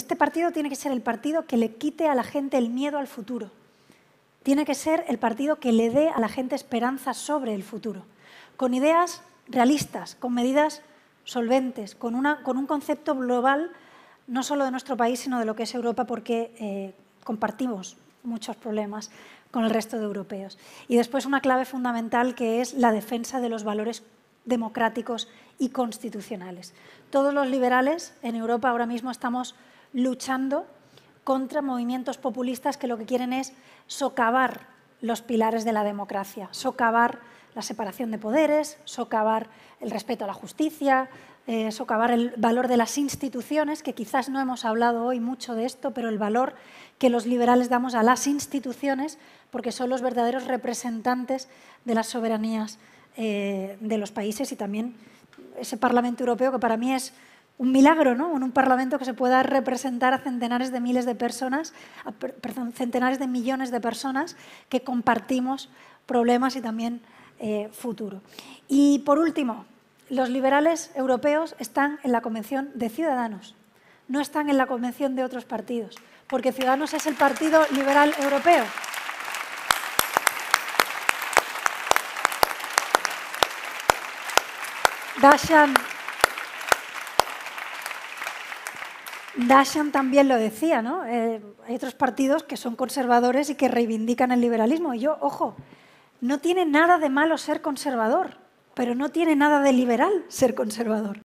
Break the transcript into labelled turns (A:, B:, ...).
A: Este partido tiene que ser el partido que le quite a la gente el miedo al futuro. Tiene que ser el partido que le dé a la gente esperanza sobre el futuro, con ideas realistas, con medidas solventes, con, un concepto global no solo de nuestro país, sino de lo que es Europa, porque eh, compartimos muchos problemas con el resto de europeos. Y después una clave fundamental que es la defensa de los valores democráticos y constitucionales. Todos los liberales en Europa ahora mismo estamos luchando contra movimientos populistas que lo que quieren es socavar los pilares de la democracia, socavar la separación de poderes, socavar el respeto a la justicia, eh, socavar el valor de las instituciones, que quizás no hemos hablado hoy mucho de esto, pero el valor que los liberales damos a las instituciones, porque son los verdaderos representantes de las soberanías eh, de los países y también ese Parlamento Europeo, que para mí es un milagro, ¿no? En un parlamento que se pueda representar a centenares de miles de personas, a, perdón, centenares de millones de personas que compartimos problemas y también eh, futuro. Y por último, los liberales europeos están en la Convención de Ciudadanos, no están en la Convención de otros partidos, porque Ciudadanos es el Partido Liberal Europeo. Dashan también lo decía, ¿no? Eh, hay otros partidos que son conservadores y que reivindican el liberalismo. Y yo, ojo, no tiene nada de malo ser conservador, pero no tiene nada de liberal ser conservador.